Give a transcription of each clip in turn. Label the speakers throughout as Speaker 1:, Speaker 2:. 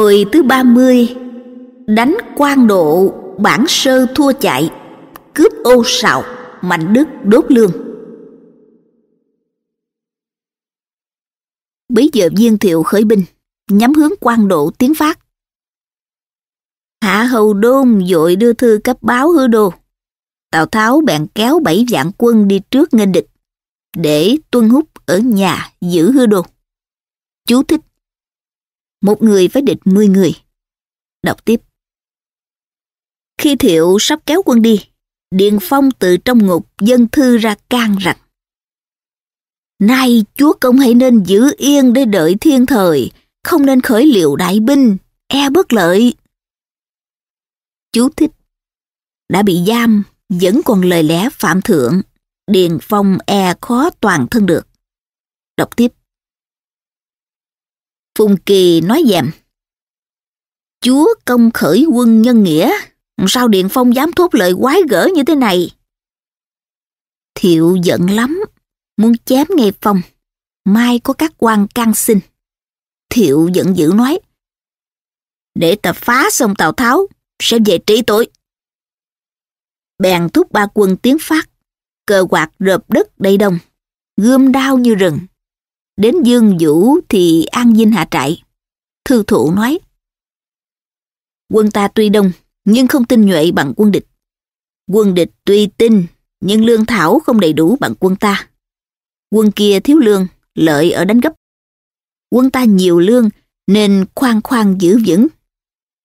Speaker 1: Hồi thứ ba mươi Đánh quan độ bản sơ thua chạy Cướp ô sạo Mạnh đức đốt lương bây giờ viên thiệu khởi binh Nhắm hướng quan độ tiến phát Hạ hầu đôn dội đưa thư cấp báo hứa đô Tào Tháo bèn kéo bảy vạn quân đi trước nghênh địch Để tuân hút ở nhà giữ hứa đô Chú thích một người với địch 10 người. Đọc tiếp. Khi thiệu sắp kéo quân đi, Điền Phong từ trong ngục dân thư ra can rằng Nay chúa công hãy nên giữ yên để đợi thiên thời, không nên khởi liệu đại binh, e bất lợi. Chú thích Đã bị giam, vẫn còn lời lẽ phạm thượng, Điền Phong e khó toàn thân được. Đọc tiếp Phùng Kỳ nói dèm. Chúa công khởi quân nhân nghĩa, sao Điện Phong dám thốt lời quái gở như thế này? Thiệu giận lắm, muốn chém ngay Phong. Mai có các quan can xin. Thiệu giận dữ nói. Để ta phá xong Tào Tháo, sẽ về trí tội. Bèn thúc ba quân tiến phát, cờ quạt rợp đất đầy đông, gươm đao như rừng, đến Dương Vũ thì An Dinh hạ trại. Thư thụ nói, quân ta tuy đông nhưng không tinh nhuệ bằng quân địch. Quân địch tuy tinh nhưng lương thảo không đầy đủ bằng quân ta. Quân kia thiếu lương, lợi ở đánh gấp. Quân ta nhiều lương nên khoan khoan giữ vững.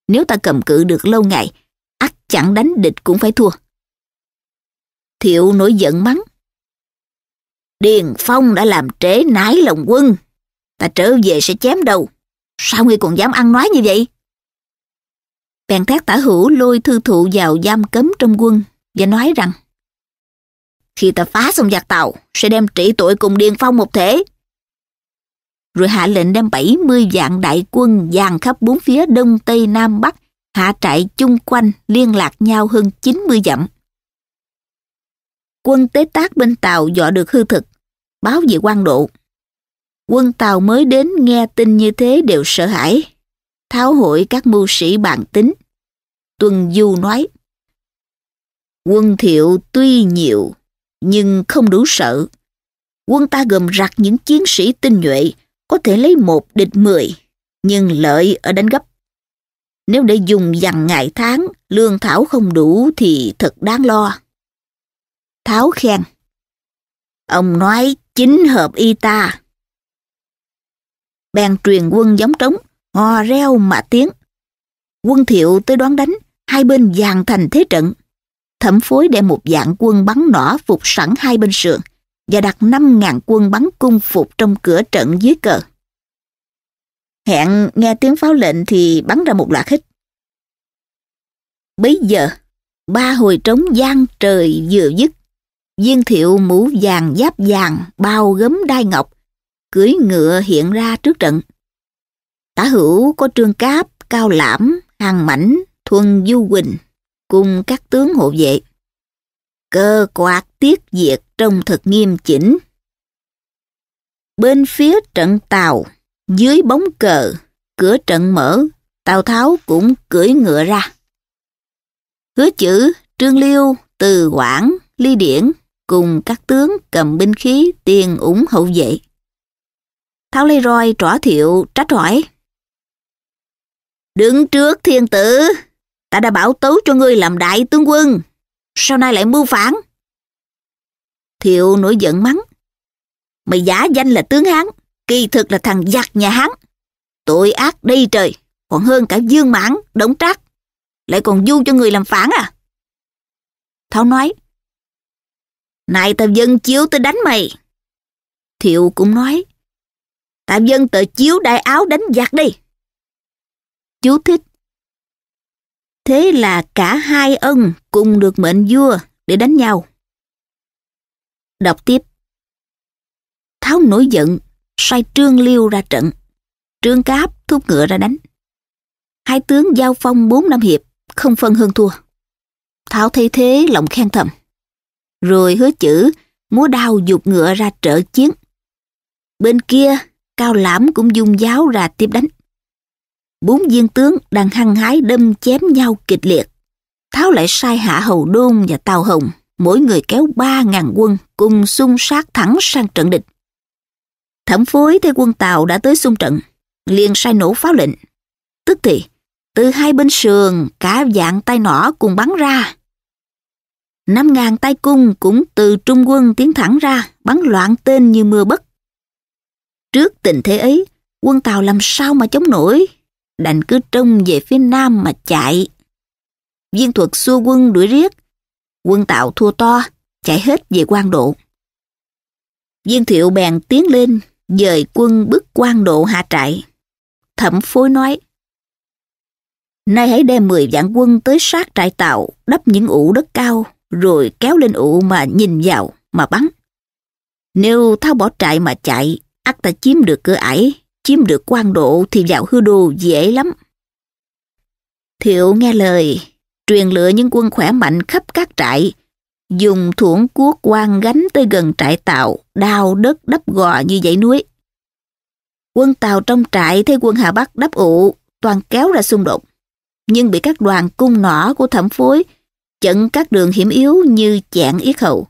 Speaker 1: Nếu ta cầm cự được lâu ngày, ắt chẳng đánh địch cũng phải thua. Thiệu nổi giận mắng. Điền Phong đã làm trễ nái lòng quân. Ta trở về sẽ chém đầu. Sao ngươi còn dám ăn nói như vậy? Bèn thác tả hữu lôi thư thụ vào giam cấm trong quân và nói rằng Khi ta phá xong giặc tàu, sẽ đem trị tội cùng Điền Phong một thể. Rồi hạ lệnh đem 70 vạn đại quân dàn khắp bốn phía đông tây nam bắc hạ trại chung quanh liên lạc nhau hơn 90 dặm quân tế tác bên Tàu dọ được hư thực, báo về quan độ. Quân Tàu mới đến nghe tin như thế đều sợ hãi, tháo hội các mưu sĩ bàn tính. Tuần Du nói, Quân thiệu tuy nhiều, nhưng không đủ sợ. Quân ta gồm rặt những chiến sĩ tinh nhuệ, có thể lấy một địch mười, nhưng lợi ở đánh gấp. Nếu để dùng dằn ngày tháng, lương thảo không đủ thì thật đáng lo. Tháo khen. Ông nói chính hợp y ta. Bèn truyền quân giống trống, hò reo mà tiếng. Quân thiệu tới đoán đánh, hai bên dàn thành thế trận. Thẩm phối đem một dạng quân bắn nỏ phục sẵn hai bên sườn và đặt 5.000 quân bắn cung phục trong cửa trận dưới cờ. Hẹn nghe tiếng pháo lệnh thì bắn ra một loạt hít. bây giờ, ba hồi trống gian trời vừa dứt Viên thiệu mũ vàng giáp vàng bao gấm đai ngọc, cưỡi ngựa hiện ra trước trận. Tả hữu có trương cáp, cao lãm, hàng mảnh, thuần du quỳnh, cùng các tướng hộ vệ. Cơ quạt tiết diệt trông thật nghiêm chỉnh. Bên phía trận tàu, dưới bóng cờ, cửa trận mở, Tào Tháo cũng cưỡi ngựa ra. Hứa chữ Trương Liêu, Từ Quảng, Ly Điển cùng các tướng cầm binh khí tiền ủng hậu vệ. Tháo lê roi trỏ thiệu trách hỏi. Đứng trước thiên tử, ta đã bảo tấu cho ngươi làm đại tướng quân, sau nay lại mưu phản. Thiệu nổi giận mắng. Mày giả danh là tướng Hán, kỳ thực là thằng giặc nhà Hán. Tội ác đi trời, còn hơn cả Dương Mãn, Đống Trác. Lại còn du cho người làm phản à? Tháo nói, này tao dân chiếu tới đánh mày. Thiệu cũng nói, tạm dân tờ chiếu đại áo đánh giặc đi. Chú thích. Thế là cả hai ân cùng được mệnh vua để đánh nhau. Đọc tiếp. Tháo nổi giận, xoay Trương Liêu ra trận. Trương Cáp thúc ngựa ra đánh. Hai tướng giao phong bốn năm hiệp, không phân hơn thua. Tháo thấy thế lòng khen thầm rồi hứa chữ múa đao dục ngựa ra trợ chiến. Bên kia, Cao Lãm cũng dung giáo ra tiếp đánh. Bốn viên tướng đang hăng hái đâm chém nhau kịch liệt. Tháo lại sai hạ hầu đôn và tàu hồng, mỗi người kéo ba ngàn quân cùng xung sát thẳng sang trận địch. Thẩm phối thấy quân Tàu đã tới xung trận, liền sai nổ pháo lệnh. Tức thì, từ hai bên sườn, cả dạng tay nỏ cùng bắn ra, Năm ngàn tay cung cũng từ trung quân tiến thẳng ra, bắn loạn tên như mưa bất. Trước tình thế ấy, quân Tàu làm sao mà chống nổi, đành cứ trông về phía nam mà chạy. Viên thuật xua quân đuổi riết, quân Tàu thua to, chạy hết về quan độ. Viên thiệu bèn tiến lên, dời quân bức quan độ hạ trại. Thẩm phối nói, Nay hãy đem mười vạn quân tới sát trại tạo, đắp những ủ đất cao, rồi kéo lên ụ mà nhìn vào mà bắn. Nếu tháo bỏ trại mà chạy, ắt ta chiếm được cửa ải, chiếm được quan độ thì vào hư đồ dễ lắm. Thiệu nghe lời, truyền lựa những quân khỏe mạnh khắp các trại, dùng thuổng cuốc quan gánh tới gần trại tàu, đào đất đắp gò như dãy núi. Quân Tàu trong trại thấy quân Hà Bắc đắp ụ, toàn kéo ra xung đột. Nhưng bị các đoàn cung nỏ của thẩm phối chận các đường hiểm yếu như chạng yết hậu,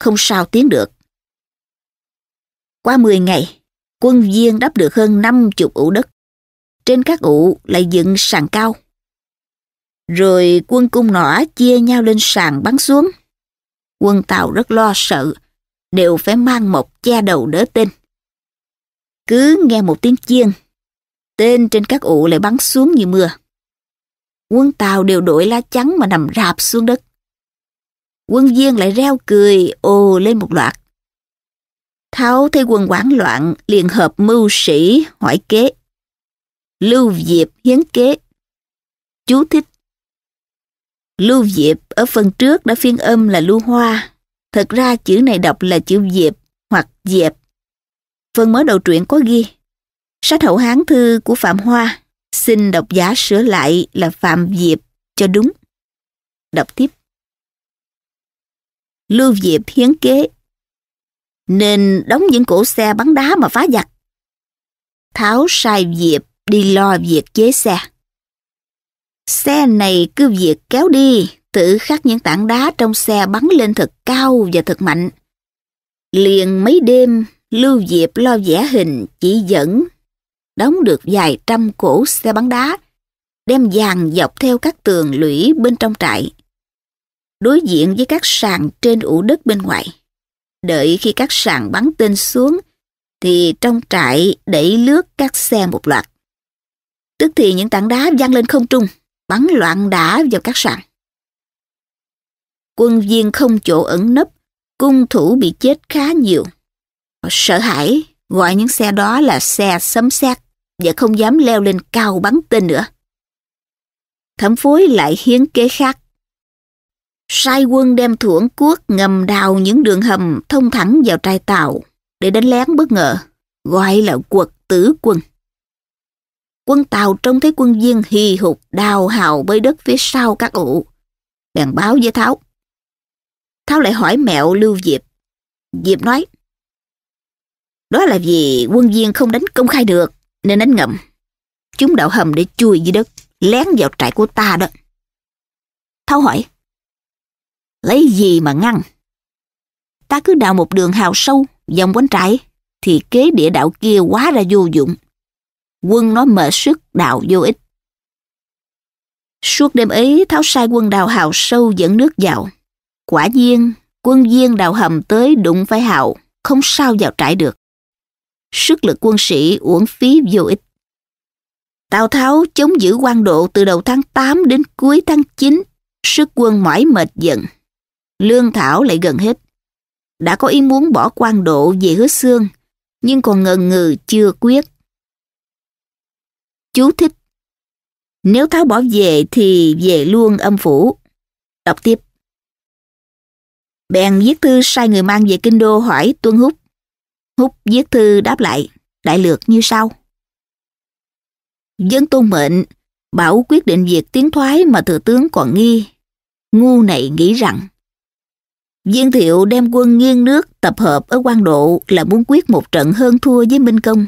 Speaker 1: không sao tiến được. Qua 10 ngày, quân viên đắp được hơn 50 ụ đất. Trên các ụ lại dựng sàn cao. Rồi quân cung nỏ chia nhau lên sàn bắn xuống. Quân Tàu rất lo sợ, đều phải mang một che đầu đỡ tên. Cứ nghe một tiếng chiên, tên trên các ụ lại bắn xuống như mưa quân Tàu đều đội lá trắng mà nằm rạp xuống đất. Quân viên lại reo cười, ồ lên một loạt. Tháo thấy quân quảng loạn, liền hợp mưu sĩ, hỏi kế. Lưu Diệp hiến kế. Chú thích. Lưu Diệp ở phần trước đã phiên âm là Lưu Hoa. Thật ra chữ này đọc là chữ Diệp hoặc Diệp. Phần mới đầu truyện có ghi. Sách hậu hán thư của Phạm Hoa Xin độc giả sửa lại là Phạm Diệp cho đúng. Đọc tiếp. Lưu Diệp hiến kế nên đóng những cổ xe bắn đá mà phá giặc. Tháo sai Diệp đi lo việc chế xe. Xe này cứ việc kéo đi, tự khắc những tảng đá trong xe bắn lên thật cao và thật mạnh. Liền mấy đêm, Lưu Diệp lo vẽ hình chỉ dẫn đóng được vài trăm cổ xe bắn đá, đem dàn dọc theo các tường lũy bên trong trại, đối diện với các sàn trên ủ đất bên ngoài. Đợi khi các sàn bắn tên xuống, thì trong trại đẩy lướt các xe một loạt. Tức thì những tảng đá văng lên không trung, bắn loạn đả vào các sàn. Quân viên không chỗ ẩn nấp, cung thủ bị chết khá nhiều. Họ sợ hãi, gọi những xe đó là xe sấm sét và không dám leo lên cao bắn tên nữa. Thẩm phối lại hiến kế khác. Sai quân đem thuẫn cuốc ngầm đào những đường hầm thông thẳng vào trai tàu để đánh lén bất ngờ, gọi là quật tử quân. Quân tàu trông thấy quân viên hì hục đào hào bới đất phía sau các ụ, bèn báo với Tháo. Tháo lại hỏi mẹo Lưu Diệp. Diệp nói, đó là vì quân viên không đánh công khai được, nên đánh ngầm, Chúng đào hầm để chui dưới đất, lén vào trại của ta đó. Tháo hỏi, lấy gì mà ngăn? Ta cứ đào một đường hào sâu, vòng quanh trại, thì kế địa đạo kia quá ra vô dụng. Quân nó mệt sức đào vô ích. Suốt đêm ấy, Tháo sai quân đào hào sâu dẫn nước vào. Quả nhiên, quân viên đào hầm tới đụng phải hào, không sao vào trại được sức lực quân sĩ uổng phí vô ích. Tào Tháo chống giữ quan độ từ đầu tháng 8 đến cuối tháng 9, sức quân mỏi mệt dần. Lương Thảo lại gần hết. Đã có ý muốn bỏ quan độ về hứa xương, nhưng còn ngần ngừ chưa quyết. Chú thích Nếu Tháo bỏ về thì về luôn âm phủ. Đọc tiếp. Bèn viết thư sai người mang về Kinh Đô hỏi Tuân Húc Húc viết thư đáp lại, đại lược như sau. Dân tôn mệnh, bảo quyết định việc tiến thoái mà thừa tướng còn nghi. Ngu này nghĩ rằng, Viên thiệu đem quân nghiêng nước tập hợp ở quan độ là muốn quyết một trận hơn thua với Minh Công.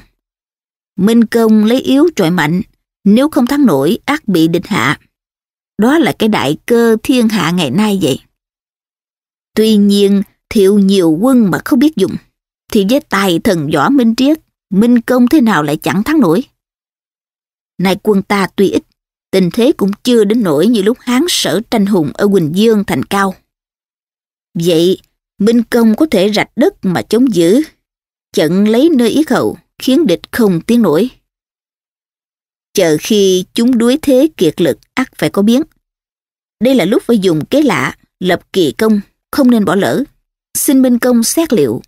Speaker 1: Minh Công lấy yếu trọi mạnh, nếu không thắng nổi ác bị địch hạ. Đó là cái đại cơ thiên hạ ngày nay vậy. Tuy nhiên, thiệu nhiều quân mà không biết dùng thì với tài thần võ minh triết, minh công thế nào lại chẳng thắng nổi. Nay quân ta tuy ít, tình thế cũng chưa đến nỗi như lúc hán sở tranh hùng ở Quỳnh Dương thành cao. Vậy, minh công có thể rạch đất mà chống giữ, chận lấy nơi yết hậu, khiến địch không tiến nổi. Chờ khi chúng đuối thế kiệt lực ắt phải có biến. Đây là lúc phải dùng kế lạ, lập kỳ công, không nên bỏ lỡ. Xin minh công xét liệu.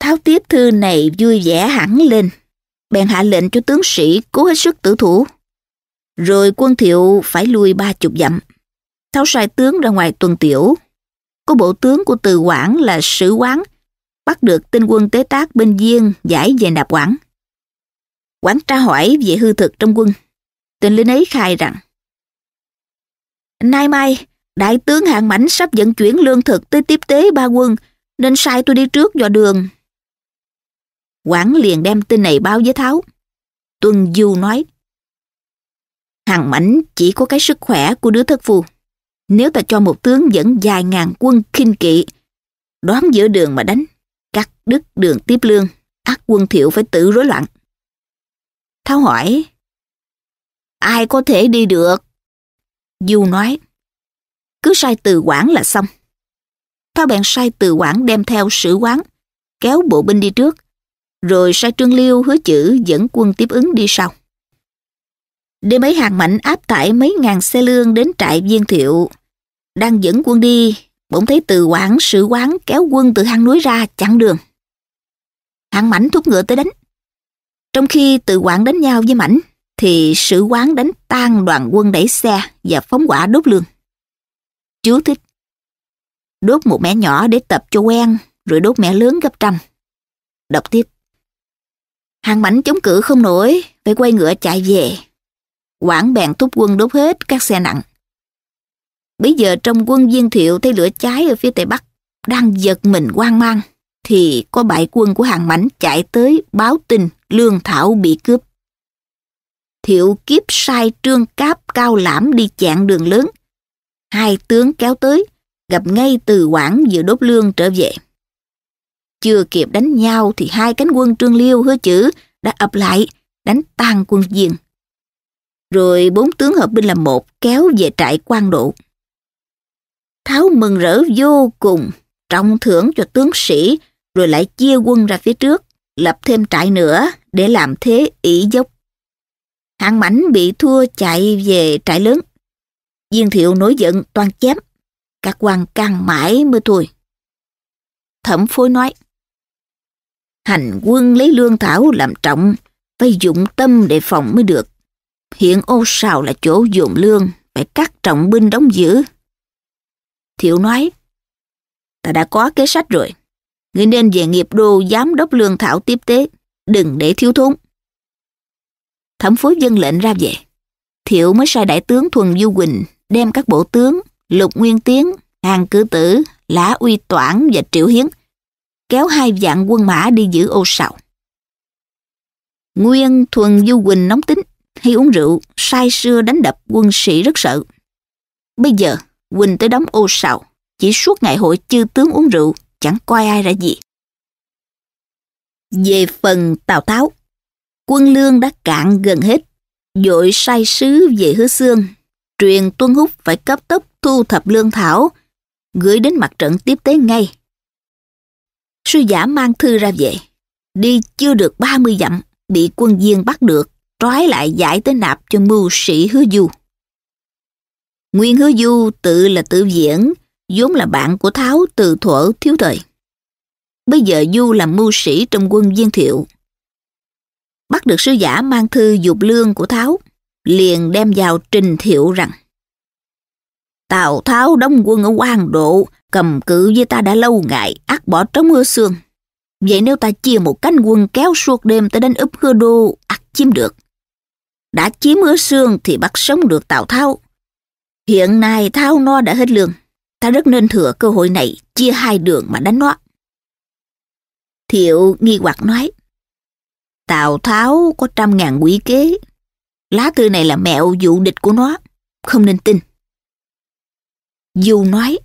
Speaker 1: Tháo tiếp thư này vui vẻ hẳn lên, bèn hạ lệnh cho tướng sĩ cố hết sức tử thủ. Rồi quân thiệu phải lui ba chục dặm. Tháo sai tướng ra ngoài tuần tiểu. Có bộ tướng của từ Quảng là Sử Quán, bắt được tinh quân tế tác bên Diên giải về nạp Quảng. Quảng tra hỏi về hư thực trong quân. Tên lính ấy khai rằng Nay mai, đại tướng hạng Mãnh sắp vận chuyển lương thực tới tiếp tế ba quân, nên sai tôi đi trước dò đường Quản liền đem tin này báo với Tháo. Tuân Du nói, Hằng mảnh chỉ có cái sức khỏe của đứa thất phu. Nếu ta cho một tướng dẫn vài ngàn quân khinh kỵ, đoán giữa đường mà đánh, cắt đứt đường tiếp lương, ác quân thiệu phải tự rối loạn. Tháo hỏi, ai có thể đi được? Du nói, cứ sai từ Quản là xong. Tháo bèn sai từ Quản đem theo sử quán, kéo bộ binh đi trước, rồi sai Trương Liêu hứa chữ dẫn quân tiếp ứng đi sau. Đêm ấy hàng mạnh áp tải mấy ngàn xe lương đến trại viên thiệu. Đang dẫn quân đi, bỗng thấy từ quản sự quán kéo quân từ hang núi ra chặn đường. Hàng mảnh thúc ngựa tới đánh. Trong khi từ quản đánh nhau với mảnh, thì sự quán đánh tan đoàn quân đẩy xe và phóng quả đốt lương. Chú thích. Đốt một mẹ nhỏ để tập cho quen, rồi đốt mẹ lớn gấp trăm. Đọc tiếp. Hàng mảnh chống cự không nổi, phải quay ngựa chạy về. Quảng bèn thúc quân đốt hết các xe nặng. Bây giờ trong quân viên thiệu thấy lửa cháy ở phía tây bắc, đang giật mình hoang mang, thì có bại quân của hàng mảnh chạy tới báo tin Lương Thảo bị cướp. Thiệu kiếp sai trương cáp cao lãm đi chặn đường lớn. Hai tướng kéo tới, gặp ngay từ Quảng vừa đốt lương trở về. Chưa kịp đánh nhau thì hai cánh quân Trương Liêu hứa chữ đã ập lại, đánh tan quân Diên. Rồi bốn tướng hợp binh làm một kéo về trại quan độ. Tháo mừng rỡ vô cùng, trọng thưởng cho tướng sĩ rồi lại chia quân ra phía trước, lập thêm trại nữa để làm thế ỷ dốc. Hạng mảnh bị thua chạy về trại lớn. Diên thiệu nổi giận toàn chém. Các quan càng mãi mới thôi. Thẩm phối nói hành quân lấy lương thảo làm trọng, phải dụng tâm đề phòng mới được. Hiện ô sào là chỗ dồn lương, phải cắt trọng binh đóng giữ. Thiệu nói, ta đã có kế sách rồi. Ngươi nên về nghiệp đô giám đốc lương thảo tiếp tế, đừng để thiếu thốn. Thẩm phối dân lệnh ra về. Thiệu mới sai đại tướng Thuần Du Quỳnh đem các bộ tướng Lục Nguyên Tiến, Hàng Cử Tử, Lã Uy Toản và Triệu Hiến kéo hai vạn quân mã đi giữ ô sào. Nguyên thuần du quỳnh nóng tính, hay uống rượu, sai sưa đánh đập quân sĩ rất sợ. Bây giờ, Quỳnh tới đóng ô sào, chỉ suốt ngày hội chư tướng uống rượu, chẳng coi ai ra gì. Về phần Tào Tháo, quân lương đã cạn gần hết, dội sai sứ về hứa xương, truyền Tuân Húc phải cấp tốc thu thập lương thảo, gửi đến mặt trận tiếp tế ngay. Sư giả mang thư ra về. Đi chưa được ba mươi dặm, bị quân viên bắt được, trói lại giải tới nạp cho mưu sĩ hứa du. Nguyên hứa du tự là tự diễn, vốn là bạn của Tháo từ thuở thiếu thời. Bây giờ du làm mưu sĩ trong quân viên thiệu. Bắt được sứ giả mang thư dục lương của Tháo, liền đem vào trình thiệu rằng Tào Tháo đóng quân ở quan độ, cầm cự với ta đã lâu ngày, ác bỏ trống hứa xương. Vậy nếu ta chia một cánh quân kéo suốt đêm tới đánh úp hứa đô, ác chiếm được. Đã chiếm hứa xương thì bắt sống được Tào Tháo. Hiện nay Tháo no đã hết lương, ta rất nên thừa cơ hội này chia hai đường mà đánh nó. Thiệu nghi hoặc nói, Tào Tháo có trăm ngàn quỷ kế, lá thư này là mẹo dụ địch của nó, không nên tin. Du nói,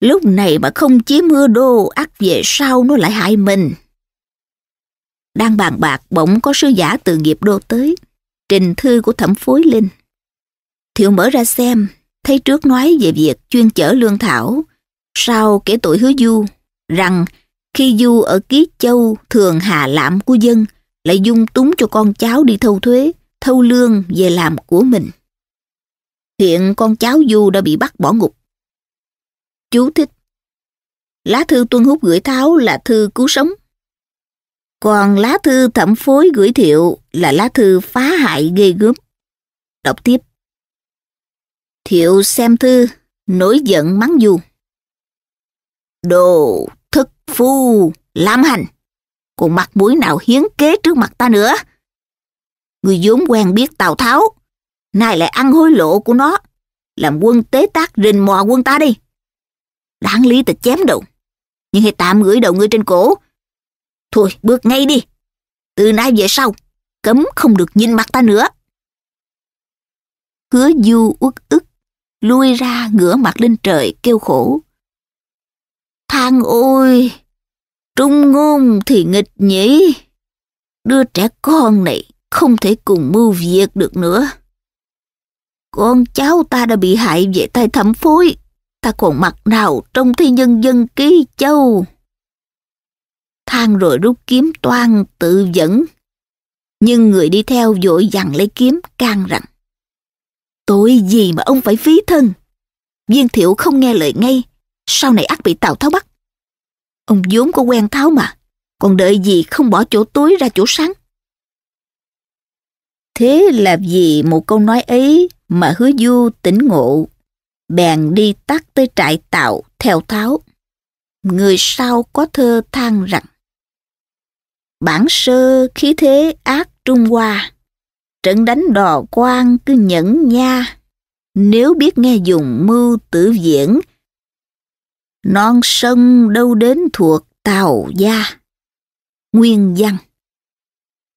Speaker 1: lúc này mà không chiếm mưa đô ắt về sau nó lại hại mình. Đang bàn bạc bỗng có sứ giả từ nghiệp đô tới, trình thư của thẩm phối linh. Thiệu mở ra xem, thấy trước nói về việc chuyên chở lương thảo, sau kể tội hứa du rằng khi du ở ký châu thường hà lạm của dân lại dung túng cho con cháu đi thâu thuế, thâu lương về làm của mình. Hiện con cháu Du đã bị bắt bỏ ngục. Chú thích. Lá thư Tuân Hút gửi Tháo là thư cứu sống. Còn lá thư thẩm phối gửi Thiệu là lá thư phá hại ghê gớm. Đọc tiếp. Thiệu xem thư, nổi giận mắng Du. Đồ thức phu, lam hành. Còn mặt mũi nào hiến kế trước mặt ta nữa? Người vốn quen biết Tào Tháo, nay lại ăn hối lộ của nó, làm quân tế tác rình mò quân ta đi. Đáng lý ta chém đầu, nhưng hãy tạm gửi đầu ngươi trên cổ. Thôi, bước ngay đi. Từ nay về sau, cấm không được nhìn mặt ta nữa. Hứa du uất ức, lui ra ngửa mặt lên trời kêu khổ. Thang ôi, trung ngôn thì nghịch nhỉ. Đứa trẻ con này không thể cùng mưu việc được nữa. Con cháu ta đã bị hại về tay thẩm phối, ta còn mặt nào trong thi nhân dân ký châu. Thang rồi rút kiếm toan tự dẫn, nhưng người đi theo vội dằn lấy kiếm can rằng. Tội gì mà ông phải phí thân? Viên thiệu không nghe lời ngay, sau này ắt bị Tào Tháo bắt. Ông vốn có quen Tháo mà, còn đợi gì không bỏ chỗ tối ra chỗ sáng. Thế là vì một câu nói ấy mà hứa du tỉnh ngộ, bèn đi tắt tới trại tạo theo tháo. Người sau có thơ than rằng Bản sơ khí thế ác Trung Hoa, trận đánh đò quan cứ nhẫn nha, nếu biết nghe dùng mưu tử viễn, non sông đâu đến thuộc tàu gia. Nguyên văn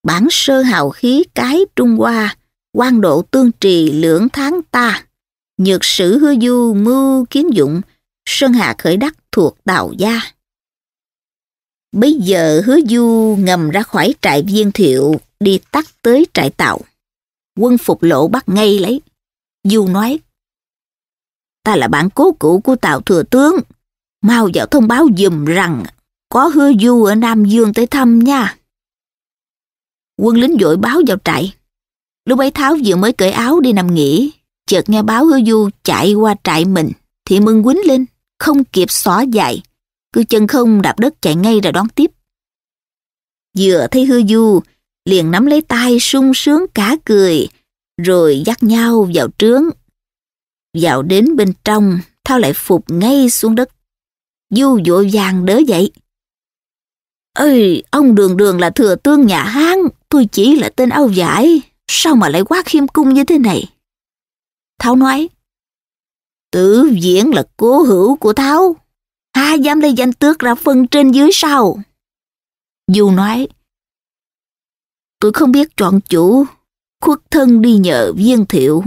Speaker 1: Bản sơ hào khí cái Trung Hoa, quan độ tương trì lưỡng tháng ta, nhược sử hư du mưu kiến dụng, sơn hạ khởi đắc thuộc tào gia. Bây giờ hứa du ngầm ra khỏi trại viên thiệu, đi tắt tới trại tàu. Quân phục lộ bắt ngay lấy. Du nói, ta là bạn cố cũ của tàu thừa tướng, mau vào thông báo dùm rằng có hứa du ở Nam Dương tới thăm nha. Quân lính vội báo vào trại, Lúc ấy Tháo vừa mới cởi áo đi nằm nghỉ, chợt nghe báo hứa du chạy qua trại mình, thì mừng quýnh lên, không kịp xỏ dài, cứ chân không đạp đất chạy ngay ra đón tiếp. Vừa thấy hứa du, liền nắm lấy tay sung sướng cả cười, rồi dắt nhau vào trướng. Vào đến bên trong, Thao lại phục ngay xuống đất. Du vội vàng đỡ dậy. Ơi, ông đường đường là thừa tương nhà Hán, tôi chỉ là tên ao giải, Sao mà lại quá khiêm cung như thế này? Tháo nói, Tử diễn là cố hữu của Tháo. Ha dám lấy danh tước ra phân trên dưới sao? Du nói, Tôi không biết chọn chủ, khuất thân đi nhờ viên thiệu.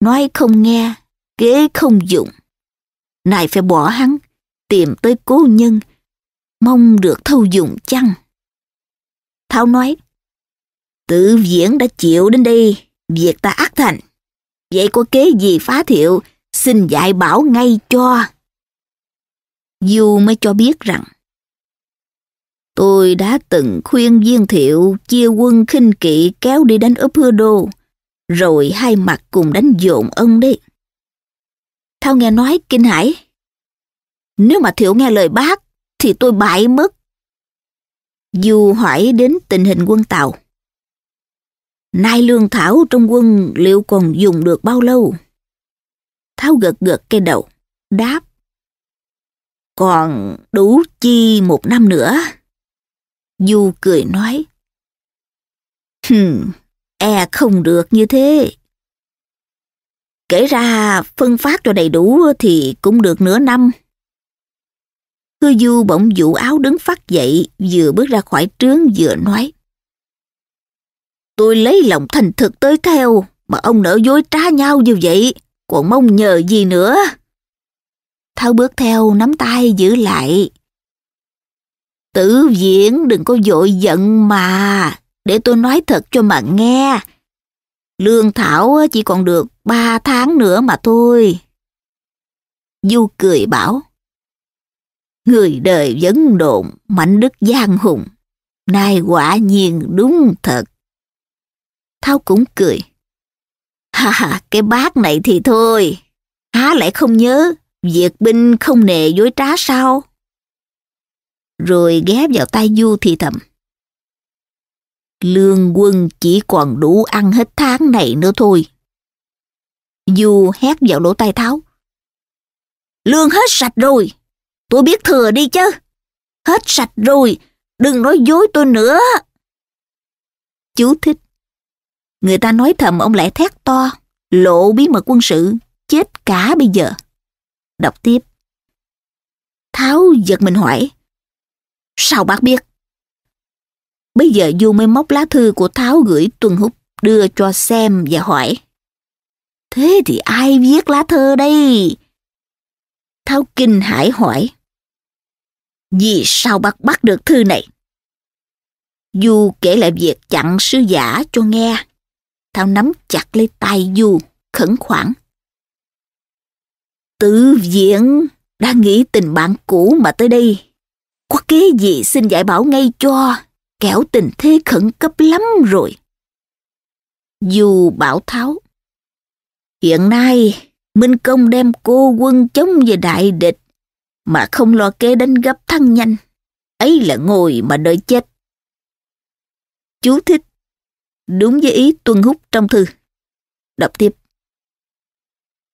Speaker 1: Nói không nghe, kế không dụng. Này phải bỏ hắn, tìm tới cố nhân, mong được thâu dụng chăng? Tháo nói, Tự viễn đã chịu đến đây, việc ta ác thành. Vậy có kế gì phá thiệu, xin dạy bảo ngay cho. Du mới cho biết rằng Tôi đã từng khuyên viên thiệu chia quân khinh kỵ kéo đi đánh ấp hứa đô, rồi hai mặt cùng đánh dồn ân đi. Thao nghe nói kinh hãi. Nếu mà thiệu nghe lời bác, thì tôi bại mất. Du hỏi đến tình hình quân Tàu. Nay lương thảo trong quân liệu còn dùng được bao lâu? Tháo gật gật cây đầu, đáp. Còn đủ chi một năm nữa? Du cười nói. Hừm, e không được như thế. Kể ra phân phát cho đầy đủ thì cũng được nửa năm. Hư Du bỗng vũ áo đứng phát dậy, vừa bước ra khỏi trướng vừa nói. Tôi lấy lòng thành thực tới theo, mà ông nỡ dối trá nhau như vậy, còn mong nhờ gì nữa. thao bước theo nắm tay giữ lại. Tử viễn đừng có vội giận mà, để tôi nói thật cho mà nghe. Lương Thảo chỉ còn được ba tháng nữa mà thôi. Du cười bảo, Người đời vẫn đồn, mảnh đức giang hùng. Nay quả nhiên đúng thật. Thao cũng cười. ha ha, cái bác này thì thôi, há lại không nhớ, việc binh không nề dối trá sao? Rồi ghé vào tay Du thì thầm. Lương quân chỉ còn đủ ăn hết tháng này nữa thôi. Du hét vào lỗ tai Tháo. Lương hết sạch rồi, tôi biết thừa đi chứ. Hết sạch rồi, đừng nói dối tôi nữa. Chú thích. Người ta nói thầm ông lại thét to, lộ bí mật quân sự, chết cả bây giờ. Đọc tiếp. Tháo giật mình hỏi. Sao bác biết? Bây giờ Du mới móc lá thư của Tháo gửi Tuần Húc đưa cho xem và hỏi. Thế thì ai viết lá thơ đây? Tháo kinh hải hỏi. Vì sao bác bắt được thư này? Du kể lại việc chặn sứ giả cho nghe thao nắm chặt lấy tay Du, khẩn khoản. Tự viện đã nghĩ tình bạn cũ mà tới đây. Có kế gì xin giải bảo ngay cho, kẻo tình thế khẩn cấp lắm rồi. Du bảo Tháo. Hiện nay, Minh Công đem cô quân chống về đại địch, mà không lo kế đánh gấp thăng nhanh. Ấy là ngồi mà đợi chết. Chú thích Đúng với ý Tuân hút trong thư. Đọc tiếp.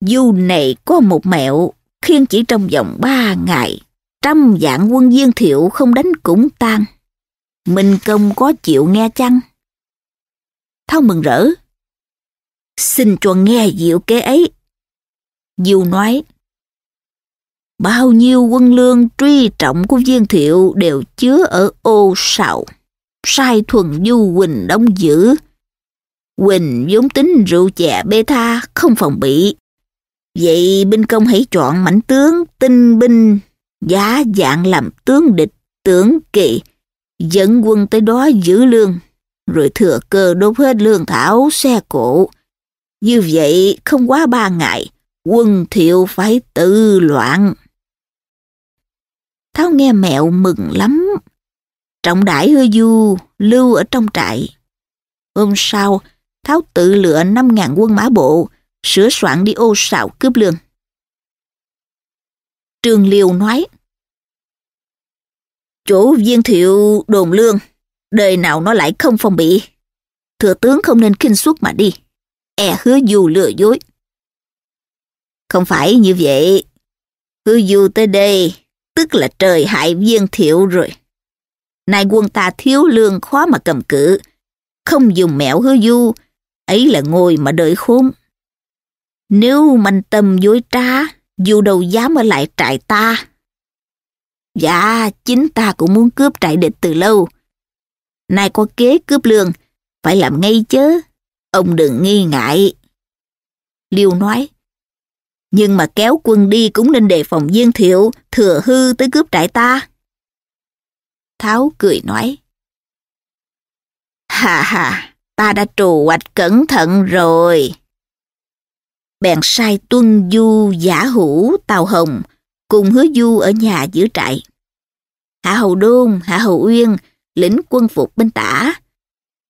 Speaker 1: Du này có một mẹo, khiến chỉ trong vòng ba ngày, trăm vạn quân viên thiệu không đánh cũng tan. Minh công có chịu nghe chăng? Thao mừng rỡ. Xin cho nghe diệu kế ấy. Du nói, bao nhiêu quân lương truy trọng của viên thiệu đều chứa ở ô sào sai thuần du Quỳnh đóng giữ. Quỳnh vốn tính rượu chè bê tha, không phòng bị. Vậy binh công hãy chọn mảnh tướng, tinh binh, giá dạng làm tướng địch, tướng kỵ, dẫn quân tới đó giữ lương, rồi thừa cơ đốt hết lương thảo, xe cộ. Như vậy không quá ba ngày, quân thiệu phải tự loạn. Tháo nghe mẹo mừng lắm, Trọng đãi hư du lưu ở trong trại. Hôm sau, Tháo tự lựa 5.000 quân mã bộ, sửa soạn đi ô xạo cướp lương. Trường liều nói, Chỗ viên thiệu đồn lương, đời nào nó lại không phòng bị. Thừa tướng không nên khinh suất mà đi, e hứa du lừa dối. Không phải như vậy, hứa du tới đây, tức là trời hại viên thiệu rồi nay quân ta thiếu lương khó mà cầm cự, không dùng mẹo hứa du, ấy là ngồi mà đợi khốn. Nếu manh tâm dối trá, dù đâu dám ở lại trại ta. Dạ, chính ta cũng muốn cướp trại địch từ lâu. Nay có kế cướp lương, phải làm ngay chứ, ông đừng nghi ngại. Liêu nói, nhưng mà kéo quân đi cũng nên đề phòng viên thiệu, thừa hư tới cướp trại ta. Tháo cười nói. Hà hà, ta đã trù hoạch cẩn thận rồi. Bèn sai tuân du giả hữu Tàu Hồng cùng hứa du ở nhà giữ trại. Hạ Hầu Đôn, Hạ Hầu Uyên lĩnh quân phục bên tả.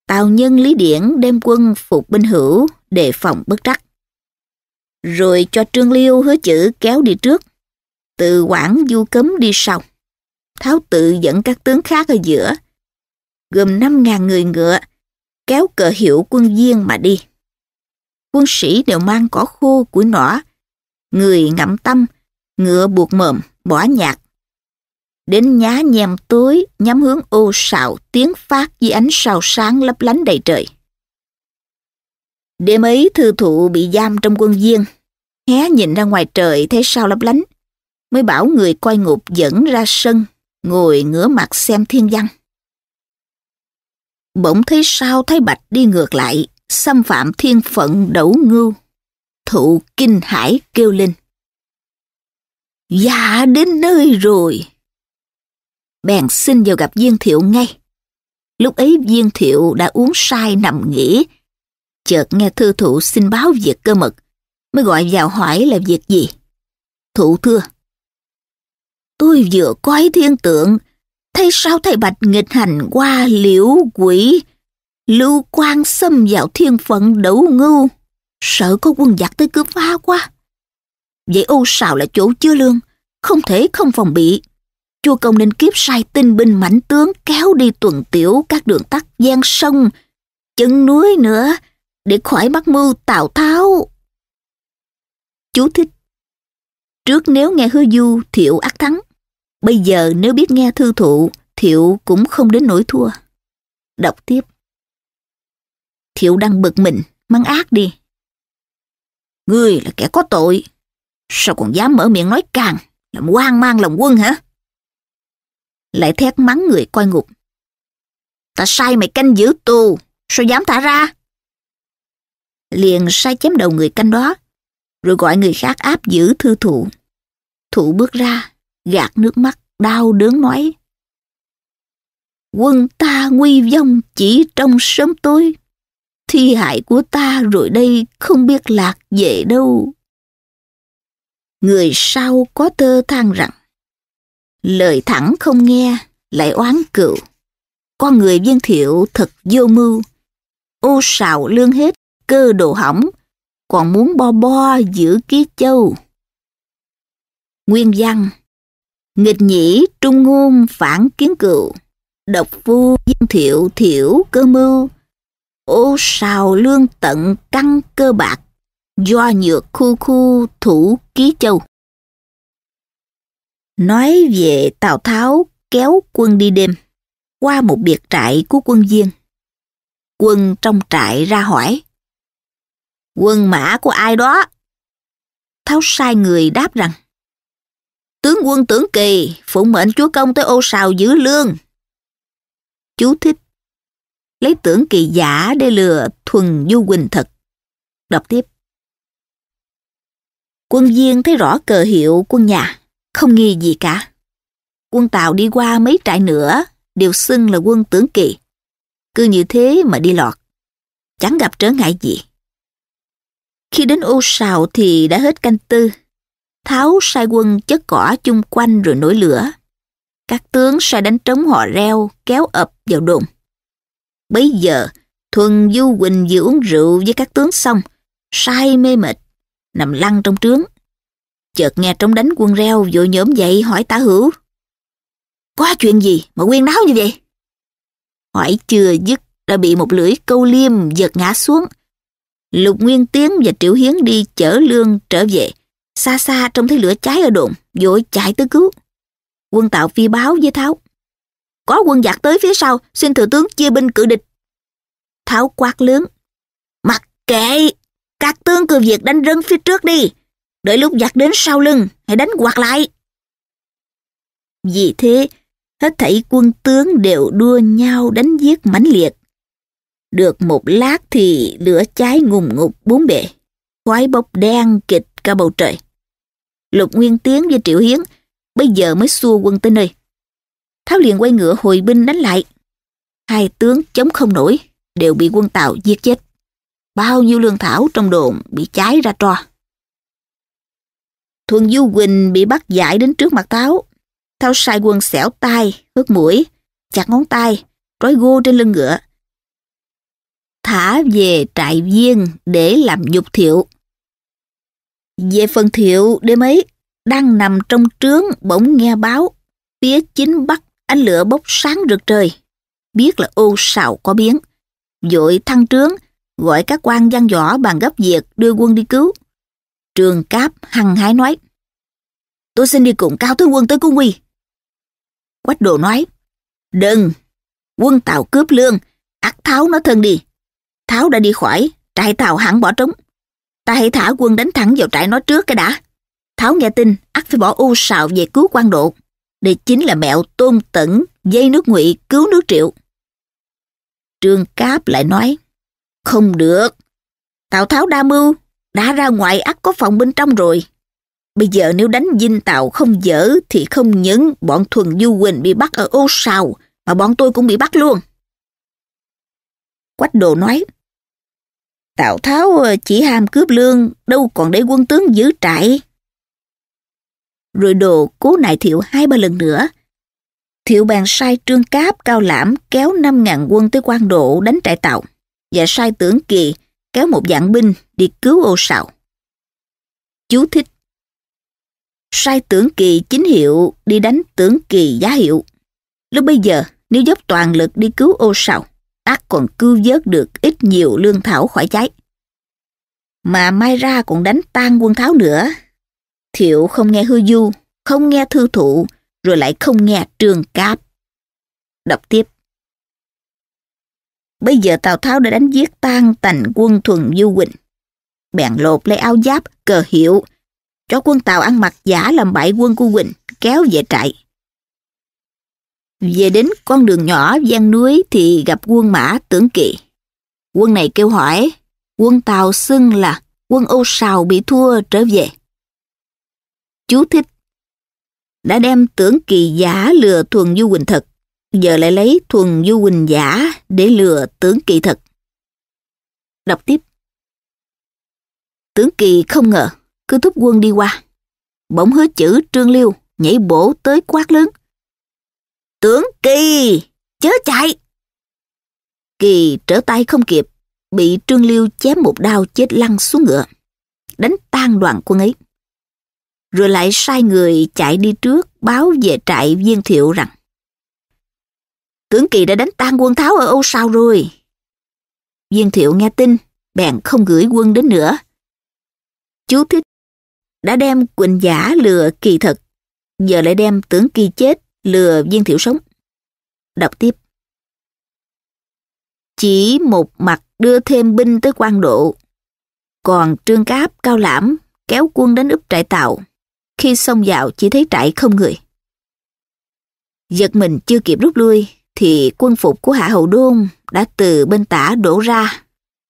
Speaker 1: tàu Nhân Lý Điển đem quân phục bên hữu đề phòng bất trắc. Rồi cho Trương Liêu hứa chữ kéo đi trước, từ Quảng Du Cấm đi sau. Tháo tự dẫn các tướng khác ở giữa, gồm 5.000 người ngựa, kéo cờ hiệu quân viên mà đi. Quân sĩ đều mang cỏ khô của nỏ, người ngậm tâm, ngựa buộc mồm, bỏ nhạc. Đến nhá nhem tối, nhắm hướng ô sạo tiếng phát với ánh sao sáng lấp lánh đầy trời. Đêm ấy thư thụ bị giam trong quân viên, hé nhìn ra ngoài trời thấy sao lấp lánh, mới bảo người coi ngục dẫn ra sân ngồi ngửa mặt xem thiên văn. Bỗng thấy sao thấy bạch đi ngược lại, xâm phạm thiên phận đẩu ngưu, thụ kinh hải kêu lên. Dạ đến nơi rồi. Bèn xin vào gặp Diên Thiệu ngay. Lúc ấy Diên Thiệu đã uống sai nằm nghỉ, chợt nghe thư thụ xin báo việc cơ mật, mới gọi vào hỏi là việc gì. Thụ thưa, tôi vừa coi thiên tượng, thấy sao thầy Bạch nghịch hành qua liễu quỷ, lưu quan xâm vào thiên phận đấu ngưu, sợ có quân giặc tới cướp phá quá. Vậy ô sào là chỗ chưa lương, không thể không phòng bị. Chúa công nên kiếp sai tinh binh mãnh tướng kéo đi tuần tiểu các đường tắt gian sông, chân núi nữa, để khỏi bắt mưu Tào Tháo. Chú thích Trước nếu nghe hứa du thiệu ác thắng, Bây giờ nếu biết nghe thư thụ, Thiệu cũng không đến nỗi thua. Đọc tiếp. Thiệu đang bực mình, mắng ác đi. Ngươi là kẻ có tội. Sao còn dám mở miệng nói càng, làm hoang mang lòng quân hả? Lại thét mắng người coi ngục. Ta sai mày canh giữ tù, sao dám thả ra? Liền sai chém đầu người canh đó, rồi gọi người khác áp giữ thư thụ. Thụ bước ra, gạt nước mắt, đau đớn nói. Quân ta nguy vong chỉ trong sớm tối, thi hại của ta rồi đây không biết lạc về đâu. Người sau có tơ than rằng, lời thẳng không nghe, lại oán cựu. Con người viên thiệu thật vô mưu, ô xào lương hết, cơ đồ hỏng, còn muốn bo bo giữ ký châu. Nguyên văn nghịch nhĩ trung ngôn phản kiến cựu độc vu dân thiệu thiểu cơ mưu ô sào lương tận căn cơ bạc do nhược khu khu thủ ký châu nói về tào tháo kéo quân đi đêm qua một biệt trại của quân viên quân trong trại ra hỏi quân mã của ai đó tháo sai người đáp rằng Tướng quân tưởng kỳ, phụng mệnh chúa công tới ô sào giữ lương. Chú thích. Lấy tưởng kỳ giả để lừa thuần du quỳnh thật. Đọc tiếp. Quân viên thấy rõ cờ hiệu quân nhà, không nghi gì cả. Quân Tàu đi qua mấy trại nữa, đều xưng là quân tưởng kỳ. Cứ như thế mà đi lọt, chẳng gặp trở ngại gì. Khi đến ô sào thì đã hết canh tư, tháo sai quân chất cỏ chung quanh rồi nổi lửa. Các tướng sai đánh trống họ reo, kéo ập vào đồn. bây giờ, Thuần Du Quỳnh vừa uống rượu với các tướng xong, say mê mệt, nằm lăn trong trướng. Chợt nghe trống đánh quân reo vội nhổm dậy hỏi tả hữu. Có chuyện gì mà quyên náo như vậy? Hỏi chưa dứt đã bị một lưỡi câu liêm giật ngã xuống. Lục Nguyên Tiến và Triệu Hiến đi chở lương trở về, Xa xa trông thấy lửa cháy ở đồn, vội chạy tới cứu. Quân tạo phi báo với Tháo. Có quân giặc tới phía sau, xin thừa tướng chia binh cự địch. Tháo quát lớn. Mặc kệ, các tướng cứ việc đánh rấn phía trước đi. Đợi lúc giặc đến sau lưng, hãy đánh quạt lại. Vì thế, hết thảy quân tướng đều đua nhau đánh giết mãnh liệt. Được một lát thì lửa cháy ngùng ngục bốn bề, khói bốc đen kịch hết bầu trời. Lục Nguyên Tiến với Triệu Hiến bây giờ mới xua quân tới nơi. Tháo liền quay ngựa hồi binh đánh lại. Hai tướng chống không nổi, đều bị quân Tàu giết chết. Bao nhiêu lương thảo trong đồn bị cháy ra tro. Thuần Du Quỳnh bị bắt giải đến trước mặt Tháo. Tháo sai quân xẻo tay, hớt mũi, chặt ngón tay, trói gô trên lưng ngựa. Thả về trại viên để làm nhục thiệu. Về phần thiệu đêm ấy, đang nằm trong trướng bỗng nghe báo, phía chính bắc ánh lửa bốc sáng rực trời. Biết là ô sào có biến, dội thăng trướng, gọi các quan văn võ bàn gấp việc đưa quân đi cứu. Trường Cáp hăng hái nói, Tôi xin đi cùng cao tướng quân tới cung quy. Quách đồ nói, Đừng, quân tàu cướp lương, ắt tháo nó thân đi. Tháo đã đi khỏi, trại tàu hẳn bỏ trống ta hãy thả quân đánh thẳng vào trại nó trước cái đã tháo nghe tin ắt phải bỏ u Sào về cứu quan độ đây chính là mẹo tôn tẩn dây nước ngụy cứu nước triệu trương cáp lại nói không được tào tháo đa mưu đã ra ngoài ắt có phòng bên trong rồi bây giờ nếu đánh dinh tàu không dở thì không những bọn thuần du Quỳnh bị bắt ở ô sào mà bọn tôi cũng bị bắt luôn quách đồ nói Tào Tháo ờ, chỉ ham cướp lương, đâu còn để quân tướng giữ trại. Rồi đồ cố nại thiệu hai ba lần nữa. Thiệu bàn sai trương cáp cao lãm kéo 5.000 quân tới quan độ đánh trại tàu và sai tưởng kỳ kéo một dạng binh đi cứu ô sào. Chú thích Sai tưởng kỳ chính hiệu đi đánh tưởng kỳ giá hiệu. Lúc bây giờ, nếu dốc toàn lực đi cứu ô sào, ắt còn cứu vớt được ít nhiều lương thảo khỏi cháy. Mà mai ra còn đánh tan quân tháo nữa. Thiệu không nghe hư du, không nghe thư thụ, rồi lại không nghe trường cáp. Đọc tiếp. Bây giờ Tào Tháo đã đánh giết tan tành quân thuần du quỳnh. Bèn lột lấy áo giáp, cờ hiệu, cho quân Tàu ăn mặc giả làm bại quân của Quỳnh kéo về trại. Về đến con đường nhỏ gian núi thì gặp quân mã tưởng kỵ. Quân này kêu hỏi, quân Tàu xưng là quân Âu Sào bị thua trở về. Chú thích đã đem tưởng kỳ giả lừa thuần du quỳnh thật, giờ lại lấy thuần du quỳnh giả để lừa tưởng kỳ thật. Đọc tiếp. Tưởng kỳ không ngờ, cứ thúc quân đi qua. Bỗng hứa chữ trương liêu, nhảy bổ tới quát lớn. Tướng Kỳ, chớ chạy! Kỳ trở tay không kịp, bị Trương Liêu chém một đao chết lăn xuống ngựa, đánh tan đoàn quân ấy. Rồi lại sai người chạy đi trước báo về trại viên thiệu rằng Tướng Kỳ đã đánh tan quân Tháo ở Âu Sao rồi. Viên thiệu nghe tin, bèn không gửi quân đến nữa. Chú thích đã đem Quỳnh giả lừa Kỳ thật, giờ lại đem tướng Kỳ chết lừa viên thiểu sống. Đọc tiếp. Chỉ một mặt đưa thêm binh tới quan độ, còn trương cáp cao lãm kéo quân đến úp trại tàu. Khi xông vào chỉ thấy trại không người. Giật mình chưa kịp rút lui thì quân phục của Hạ Hậu Đôn đã từ bên tả đổ ra.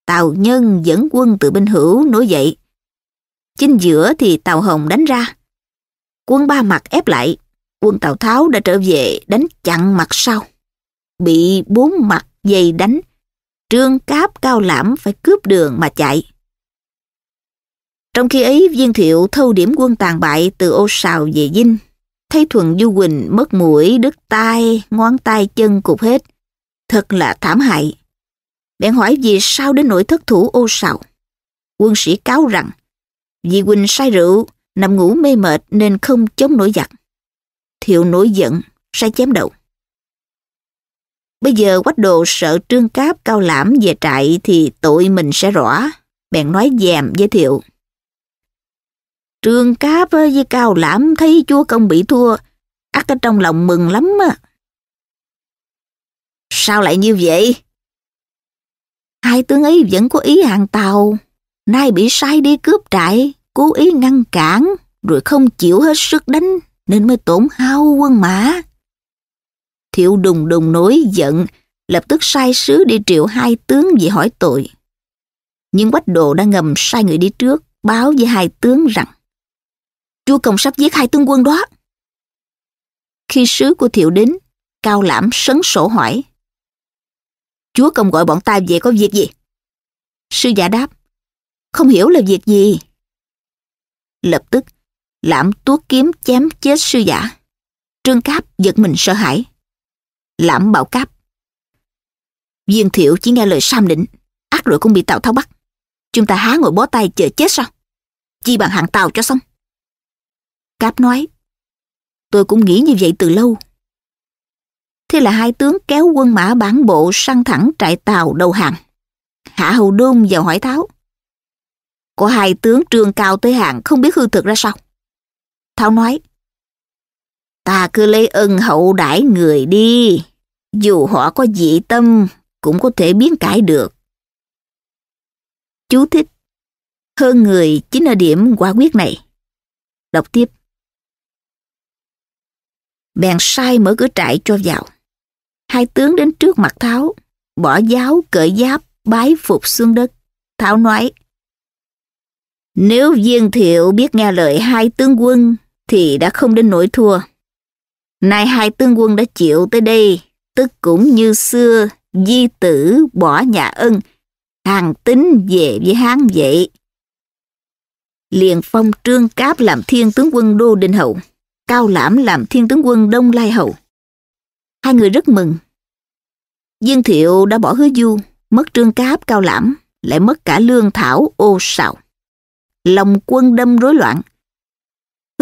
Speaker 1: Tàu Nhân dẫn quân từ bên hữu nổi dậy. Chính giữa thì Tàu Hồng đánh ra. Quân ba mặt ép lại quân Tào Tháo đã trở về đánh chặn mặt sau. Bị bốn mặt dày đánh, trương cáp cao lãm phải cướp đường mà chạy. Trong khi ấy, Viên Thiệu thâu điểm quân tàn bại từ ô sào về dinh. Thấy Thuần Du Quỳnh mất mũi, đứt tay, ngón tay chân cụt hết. Thật là thảm hại. Bèn hỏi vì sao đến nỗi thất thủ ô sào. Quân sĩ cáo rằng, vì Quỳnh say rượu, nằm ngủ mê mệt nên không chống nổi giặc. Thiệu nổi giận, sai chém đầu. Bây giờ quách đồ sợ trương cáp cao lãm về trại thì tội mình sẽ rõ, bèn nói dèm với Thiệu. Trương cáp với cao lãm thấy chúa công bị thua, ắt ở trong lòng mừng lắm á. Sao lại như vậy? Hai tướng ấy vẫn có ý hàng tàu, nay bị sai đi cướp trại, cố ý ngăn cản, rồi không chịu hết sức đánh nên mới tổn hao quân mã. Thiệu đùng đùng nổi giận, lập tức sai sứ đi triệu hai tướng về hỏi tội. Nhưng quách đồ đã ngầm sai người đi trước, báo với hai tướng rằng Chúa Công sắp giết hai tướng quân đó. Khi sứ của Thiệu đến, Cao Lãm sấn sổ hỏi Chúa Công gọi bọn ta về có việc gì? Sư giả đáp Không hiểu là việc gì. Lập tức, Lãm tuốt kiếm chém chết sư giả. Trương Cáp giật mình sợ hãi. Lãm bảo Cáp. Viên Thiệu chỉ nghe lời Sam Định, ác rồi cũng bị Tào Tháo bắt. Chúng ta há ngồi bó tay chờ chết sao? Chi bằng hạng Tào cho xong. Cáp nói. Tôi cũng nghĩ như vậy từ lâu. Thế là hai tướng kéo quân mã bản bộ sang thẳng trại Tàu đầu hàng. Hạ Hầu Đôn vào hỏi Tháo. Có hai tướng trương cao tới hạng không biết hư thực ra sao. Thảo nói, ta cứ lấy ân hậu đãi người đi, dù họ có dị tâm cũng có thể biến cải được. Chú thích, hơn người chính là điểm quả quyết này. Đọc tiếp. Bèn sai mở cửa trại cho vào. Hai tướng đến trước mặt Tháo, bỏ giáo cởi giáp, bái phục xương đất. Tháo nói, nếu viên thiệu biết nghe lời hai tướng quân thì đã không đến nỗi thua. Nay hai tướng quân đã chịu tới đây, tức cũng như xưa, di tử bỏ nhà ân, hàng tính về với hán vậy. Liền phong trương cáp làm thiên tướng quân Đô Đình Hậu, cao lãm làm thiên tướng quân Đông Lai Hậu. Hai người rất mừng. Viên thiệu đã bỏ hứa du, mất trương cáp cao lãm, lại mất cả lương thảo ô sào. Lòng quân đâm rối loạn,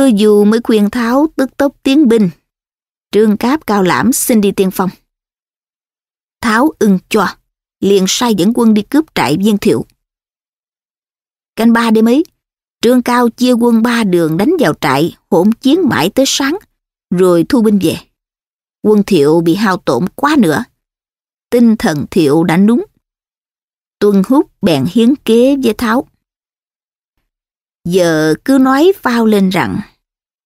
Speaker 1: Hư dù mới khuyên tháo tức tốc tiến binh. Trương cáp cao lãm xin đi tiên phong. Tháo ưng cho, liền sai dẫn quân đi cướp trại viên thiệu. Canh ba đêm ấy, Trương Cao chia quân ba đường đánh vào trại, hỗn chiến mãi tới sáng, rồi thu binh về. Quân thiệu bị hao tổn quá nữa. Tinh thần thiệu đã núng. Tuân Húc bèn hiến kế với Tháo. Giờ cứ nói phao lên rằng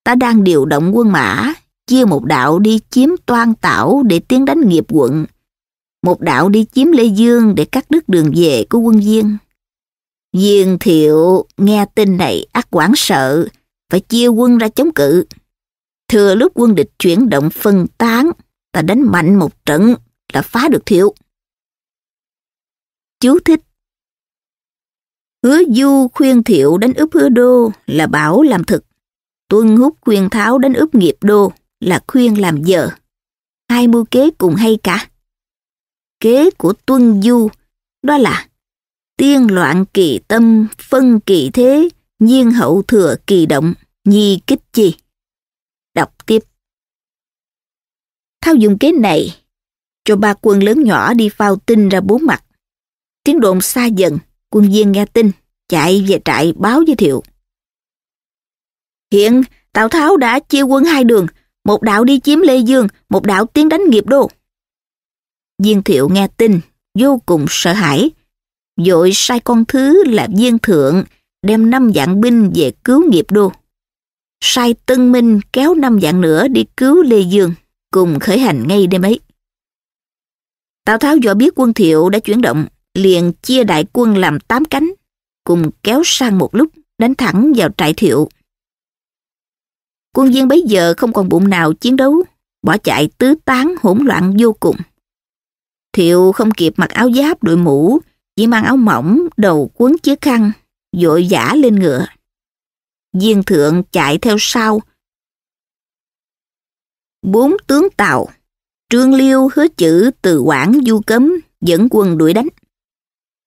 Speaker 1: ta đang điều động quân mã, chia một đạo đi chiếm toan tảo để tiến đánh nghiệp quận, một đạo đi chiếm Lê Dương để cắt đứt đường về của quân Viên. Viên Thiệu nghe tin này ác quản sợ, phải chia quân ra chống cự. Thừa lúc quân địch chuyển động phân tán, ta đánh mạnh một trận là phá được Thiệu. Chú thích Hứa Du khuyên Thiệu đánh ướp hứa đô là bảo làm thực. Tuân Húc khuyên Tháo đánh ướp nghiệp đô là khuyên làm vợ. Hai mưu kế cùng hay cả. Kế của Tuân Du đó là tiên loạn kỳ tâm, phân kỳ thế, nhiên hậu thừa kỳ động, nhi kích chi. Đọc tiếp. Thao dùng kế này, cho ba quân lớn nhỏ đi phao tin ra bốn mặt. Tiếng đồn xa dần, Quân viên nghe tin, chạy về trại báo với Thiệu. Hiện Tào Tháo đã chia quân hai đường, một đạo đi chiếm Lê Dương, một đạo tiến đánh nghiệp đô. Viên Thiệu nghe tin, vô cùng sợ hãi, dội sai con thứ là Viên Thượng đem năm vạn binh về cứu nghiệp đô. Sai Tân Minh kéo năm vạn nữa đi cứu Lê Dương, cùng khởi hành ngay đêm ấy. Tào Tháo do biết quân Thiệu đã chuyển động, liền chia đại quân làm tám cánh, cùng kéo sang một lúc, đánh thẳng vào trại thiệu. Quân viên bấy giờ không còn bụng nào chiến đấu, bỏ chạy tứ tán hỗn loạn vô cùng. Thiệu không kịp mặc áo giáp đội mũ, chỉ mang áo mỏng, đầu quấn chứa khăn, vội vã lên ngựa. Viên thượng chạy theo sau. Bốn tướng Tàu, Trương Liêu hứa chữ từ Quảng Du Cấm dẫn quân đuổi đánh.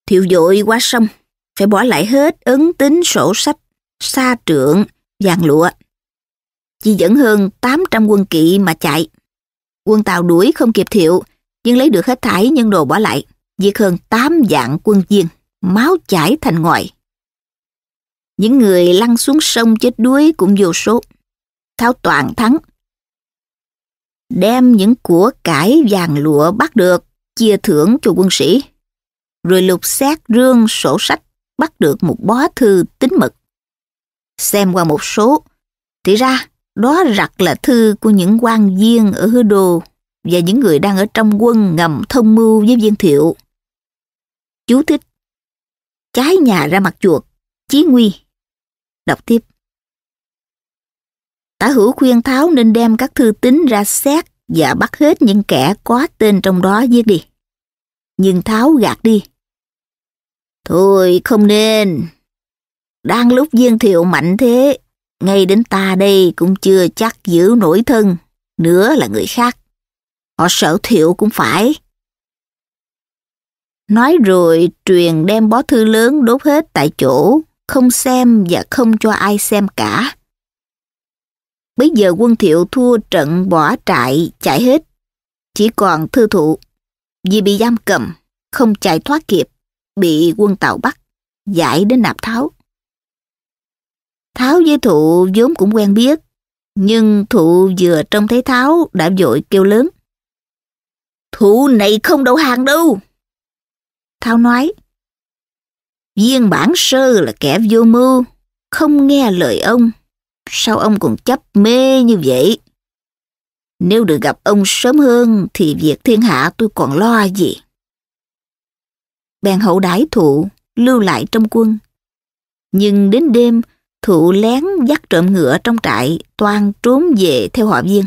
Speaker 1: Thiệu dội qua sông, phải bỏ lại hết ấn tính sổ sách, sa trượng, vàng lụa. Chỉ dẫn hơn 800 quân kỵ mà chạy. Quân Tàu đuổi không kịp thiệu, nhưng lấy được hết thải nhân đồ bỏ lại, giết hơn 8 vạn quân viên, máu chảy thành ngòi. Những người lăn xuống sông chết đuối cũng vô số. Tháo toàn thắng. Đem những của cải vàng lụa bắt được, chia thưởng cho quân sĩ rồi lục xét rương sổ sách bắt được một bó thư tín mật. Xem qua một số, thì ra đó rặt là thư của những quan viên ở hứa đồ và những người đang ở trong quân ngầm thông mưu với viên thiệu. Chú thích Trái nhà ra mặt chuột, chí nguy. Đọc tiếp. Tả hữu khuyên Tháo nên đem các thư tín ra xét và bắt hết những kẻ có tên trong đó giết đi nhưng Tháo gạt đi. Thôi không nên. Đang lúc Viên Thiệu mạnh thế, ngay đến ta đây cũng chưa chắc giữ nổi thân, nữa là người khác. Họ sợ Thiệu cũng phải. Nói rồi truyền đem bó thư lớn đốt hết tại chỗ, không xem và không cho ai xem cả. Bây giờ quân thiệu thua trận bỏ trại chạy hết, chỉ còn thư thụ. Vì bị giam cầm, không chạy thoát kịp, bị quân Tàu bắt, giải đến nạp Tháo. Tháo với Thụ vốn cũng quen biết, nhưng Thụ vừa trông thấy Tháo đã vội kêu lớn. Thụ này không đậu hàng đâu. Tháo nói, viên bản sơ là kẻ vô mưu, không nghe lời ông, sao ông còn chấp mê như vậy? Nếu được gặp ông sớm hơn thì việc thiên hạ tôi còn lo gì. Bèn hậu đãi thụ, lưu lại trong quân. Nhưng đến đêm, thụ lén dắt trộm ngựa trong trại, toan trốn về theo họ viên.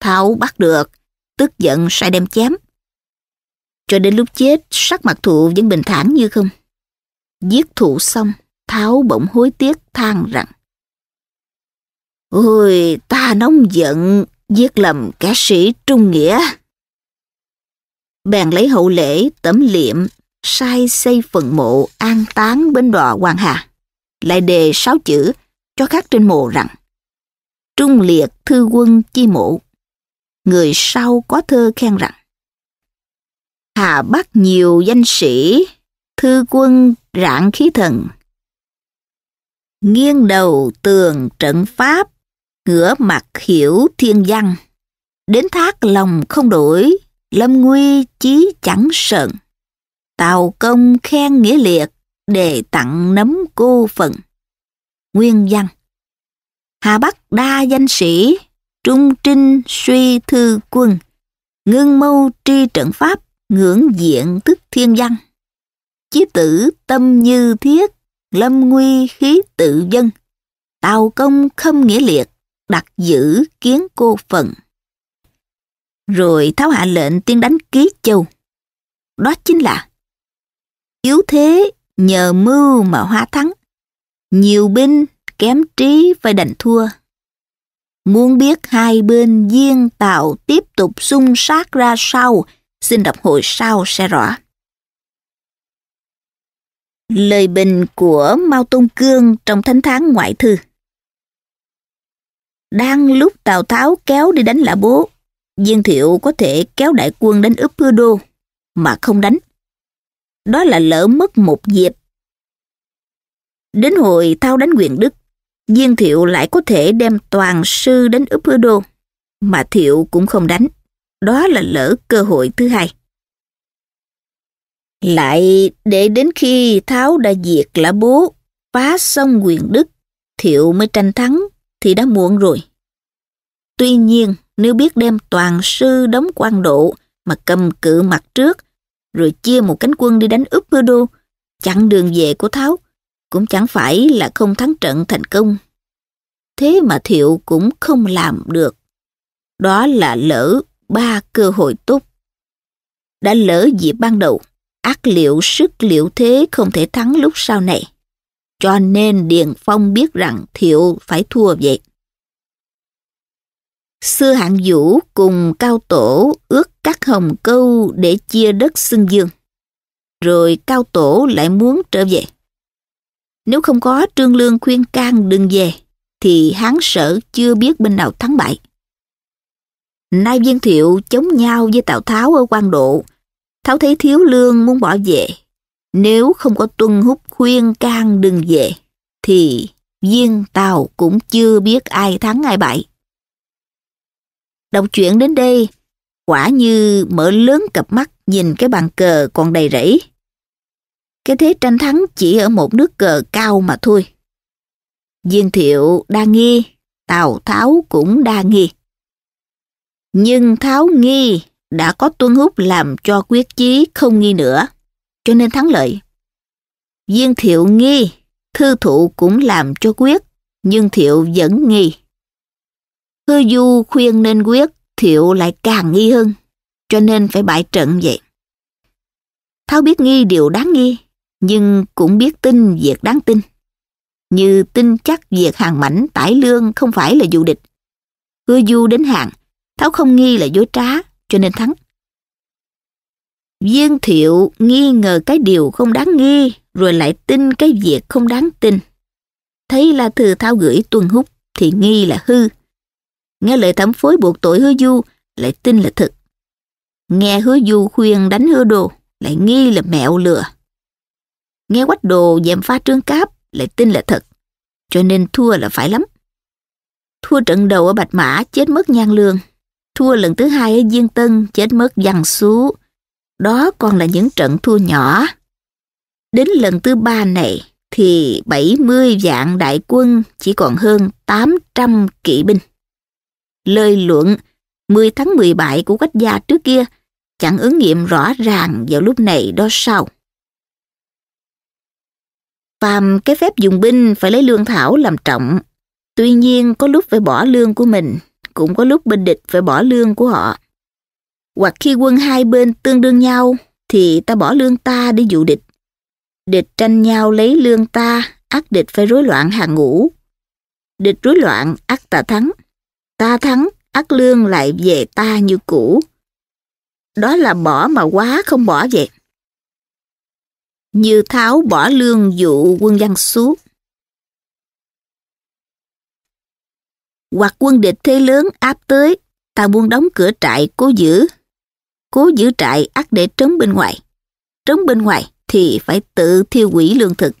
Speaker 1: Thảo bắt được, tức giận sai đem chém. Cho đến lúc chết, sắc mặt thụ vẫn bình thản như không. Giết thụ xong, Tháo bỗng hối tiếc than rằng Ôi, ta nóng giận, giết lầm cả sĩ trung nghĩa. Bèn lấy hậu lễ tấm liệm, sai xây phần mộ an táng bên đò Hoàng Hà. Lại đề sáu chữ cho khắc trên mộ rằng Trung liệt thư quân chi mộ. Người sau có thơ khen rằng Hà bắt nhiều danh sĩ, thư quân rạng khí thần. Nghiêng đầu tường trận pháp, ngửa mặt hiểu thiên văn. Đến thác lòng không đổi, lâm nguy chí chẳng sợn. Tào công khen nghĩa liệt, đề tặng nấm cô phận. Nguyên văn Hà Bắc đa danh sĩ, trung trinh suy thư quân. Ngưng mâu tri trận pháp, ngưỡng diện tức thiên văn. Chí tử tâm như thiết, lâm nguy khí tự dân. Tào công khâm nghĩa liệt, đặt giữ kiến cô phận. Rồi tháo hạ lệnh tiên đánh ký châu. Đó chính là yếu thế nhờ mưu mà hóa thắng. Nhiều binh kém trí phải đành thua. Muốn biết hai bên duyên tạo tiếp tục xung sát ra sau, xin đọc hồi sau sẽ rõ. Lời bình của Mao Tôn Cương trong Thánh Tháng Ngoại Thư đang lúc Tào Tháo kéo đi đánh lã bố, Viên Thiệu có thể kéo đại quân đến ướp hứa đô, mà không đánh. Đó là lỡ mất một dịp. Đến hồi Thao đánh quyền Đức, Viên Thiệu lại có thể đem toàn sư đến ướp hứa đô, mà Thiệu cũng không đánh. Đó là lỡ cơ hội thứ hai. Lại để đến khi Tháo đã diệt lã bố, phá xong quyền Đức, Thiệu mới tranh thắng thì đã muộn rồi. Tuy nhiên, nếu biết đem toàn sư đóng quan độ mà cầm cự mặt trước, rồi chia một cánh quân đi đánh úp mơ đô, chặn đường về của Tháo, cũng chẳng phải là không thắng trận thành công. Thế mà Thiệu cũng không làm được. Đó là lỡ ba cơ hội tốt. Đã lỡ dịp ban đầu, ác liệu sức liệu thế không thể thắng lúc sau này cho nên Điền Phong biết rằng Thiệu phải thua vậy. Sư Hạng Vũ cùng Cao Tổ ước cắt hồng câu để chia đất xưng dương. Rồi Cao Tổ lại muốn trở về. Nếu không có Trương Lương khuyên can đừng về, thì hán sở chưa biết bên nào thắng bại. Nay Viên Thiệu chống nhau với Tào Tháo ở quan độ. Tháo thấy Thiếu Lương muốn bỏ về, nếu không có Tuân Húc khuyên can đừng về, thì viên tàu cũng chưa biết ai thắng ai bại. Đọc chuyện đến đây, quả như mở lớn cặp mắt nhìn cái bàn cờ còn đầy rẫy. Cái thế tranh thắng chỉ ở một nước cờ cao mà thôi. Viên thiệu đa nghi, tàu Tháo cũng đa nghi. Nhưng Tháo nghi đã có Tuân Húc làm cho quyết chí không nghi nữa cho nên thắng lợi. Viên thiệu nghi, thư thụ cũng làm cho quyết, nhưng thiệu vẫn nghi. Hư du khuyên nên quyết, thiệu lại càng nghi hơn, cho nên phải bại trận vậy. Tháo biết nghi điều đáng nghi, nhưng cũng biết tin việc đáng tin. Như tin chắc việc hàng mảnh tải lương không phải là dù địch. Hứa du đến hàng, Tháo không nghi là dối trá, cho nên thắng. Viên thiệu nghi ngờ cái điều không đáng nghi, rồi lại tin cái việc không đáng tin. Thấy là Thừa Thao gửi tuần hút thì nghi là hư. Nghe lời thẩm phối buộc tội hứa du, lại tin là thật. Nghe hứa du khuyên đánh hứa đồ, lại nghi là mẹo lừa. Nghe quách đồ dèm pha trương cáp, lại tin là thật. Cho nên thua là phải lắm. Thua trận đầu ở Bạch Mã chết mất nhan lương. Thua lần thứ hai ở Diên Tân chết mất văn xú đó còn là những trận thua nhỏ. Đến lần thứ ba này thì 70 vạn đại quân chỉ còn hơn 800 kỵ binh. Lời luận 10 tháng 17 của quách gia trước kia chẳng ứng nghiệm rõ ràng vào lúc này đó sao. Phàm cái phép dùng binh phải lấy lương thảo làm trọng. Tuy nhiên có lúc phải bỏ lương của mình, cũng có lúc binh địch phải bỏ lương của họ hoặc khi quân hai bên tương đương nhau thì ta bỏ lương ta để dụ địch. Địch tranh nhau lấy lương ta, ác địch phải rối loạn hàng ngũ. Địch rối loạn, ác ta thắng. Ta thắng, ác lương lại về ta như cũ. Đó là bỏ mà quá không bỏ vậy. Như Tháo bỏ lương dụ quân văn suốt. Hoặc quân địch thế lớn áp tới, ta buông đóng cửa trại cố giữ cố giữ trại ắt để trấn bên ngoài. Trấn bên ngoài thì phải tự thiêu quỷ lương thực.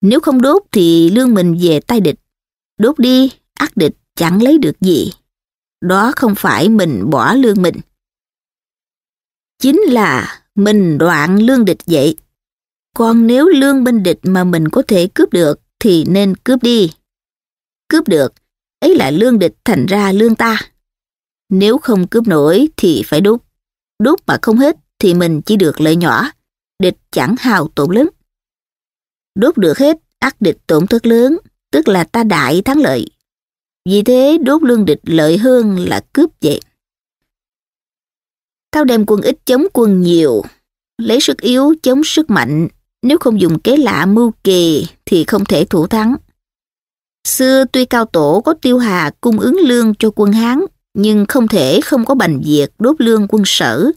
Speaker 1: Nếu không đốt thì lương mình về tay địch. Đốt đi, ắt địch chẳng lấy được gì. Đó không phải mình bỏ lương mình. Chính là mình đoạn lương địch vậy. Còn nếu lương bên địch mà mình có thể cướp được thì nên cướp đi. Cướp được, ấy là lương địch thành ra lương ta. Nếu không cướp nổi thì phải đúc. Đúc mà không hết thì mình chỉ được lợi nhỏ, địch chẳng hào tổn lớn. Đốt được hết, ác địch tổn thất lớn, tức là ta đại thắng lợi. Vì thế đốt lương địch lợi hơn là cướp vậy. Tao đem quân ít chống quân nhiều, lấy sức yếu chống sức mạnh, nếu không dùng kế lạ mưu kỳ thì không thể thủ thắng. Xưa tuy cao tổ có tiêu hà cung ứng lương cho quân Hán nhưng không thể không có bành việc đốt lương quân sở.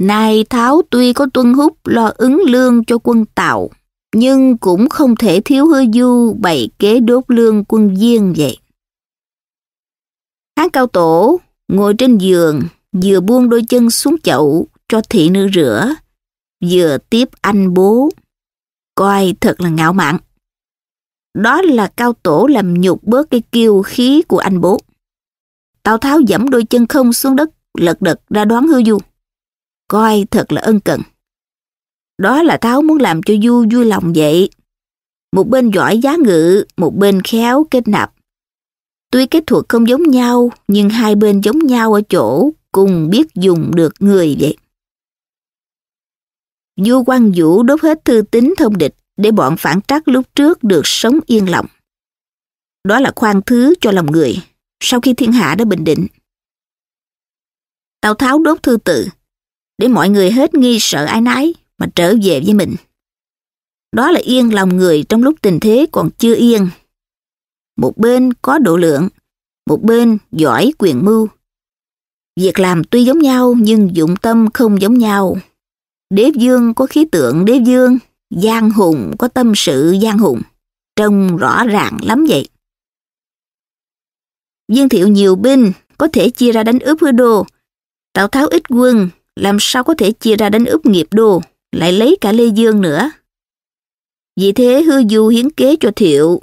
Speaker 1: Nay Tháo tuy có tuân hút lo ứng lương cho quân Tàu, nhưng cũng không thể thiếu hư du bày kế đốt lương quân viên vậy. Hán Cao Tổ ngồi trên giường, vừa buông đôi chân xuống chậu cho thị nữ rửa, vừa tiếp anh bố. Coi thật là ngạo mạn. Đó là Cao Tổ làm nhục bớt cái kiêu khí của anh bố. Tào Tháo dẫm đôi chân không xuống đất, lật đật ra đoán hư du. Coi thật là ân cần. Đó là Tháo muốn làm cho Du vui lòng vậy. Một bên giỏi giá ngự, một bên khéo kết nạp. Tuy kết thuật không giống nhau, nhưng hai bên giống nhau ở chỗ cùng biết dùng được người vậy. Du Quang Vũ đốt hết thư tín thông địch để bọn phản trắc lúc trước được sống yên lòng. Đó là khoan thứ cho lòng người, sau khi thiên hạ đã bình định. Tào Tháo đốt thư tự, để mọi người hết nghi sợ ai nái mà trở về với mình. Đó là yên lòng người trong lúc tình thế còn chưa yên. Một bên có độ lượng, một bên giỏi quyền mưu. Việc làm tuy giống nhau nhưng dụng tâm không giống nhau. Đế dương có khí tượng đế dương, giang hùng có tâm sự giang hùng. Trông rõ ràng lắm vậy dương thiệu nhiều binh, có thể chia ra đánh ướp hứa đồ Tào Tháo ít quân, làm sao có thể chia ra đánh ướp nghiệp đồ lại lấy cả Lê Dương nữa. Vì thế hư du hiến kế cho thiệu,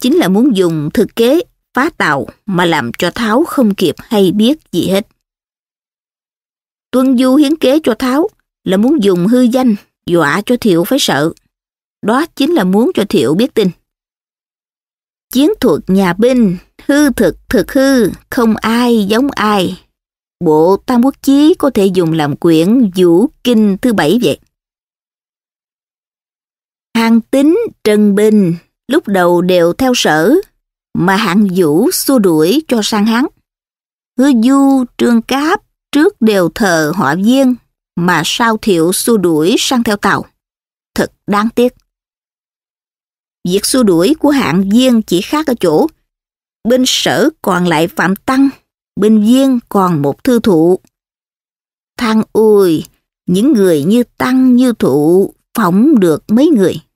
Speaker 1: chính là muốn dùng thực kế phá tàu mà làm cho Tháo không kịp hay biết gì hết. Tuân Du hiến kế cho Tháo là muốn dùng hư danh dọa cho Thiệu phải sợ. Đó chính là muốn cho Thiệu biết tin. Chiến thuật nhà binh hư thực thực hư, không ai giống ai. Bộ Tam Quốc Chí có thể dùng làm quyển vũ kinh thứ bảy vậy. hàn Tín, Trần Bình lúc đầu đều theo sở, mà hạng vũ xua đuổi cho sang hắn. Hứa Du, Trương Cáp trước đều thờ họ viên, mà sao thiệu xua đuổi sang theo tàu. Thật đáng tiếc. Việc xua đuổi của hạng viên chỉ khác ở chỗ bên sở còn lại Phạm Tăng, bên Viên còn một thư thụ. Thang ôi, những người như Tăng như thụ phỏng được mấy người.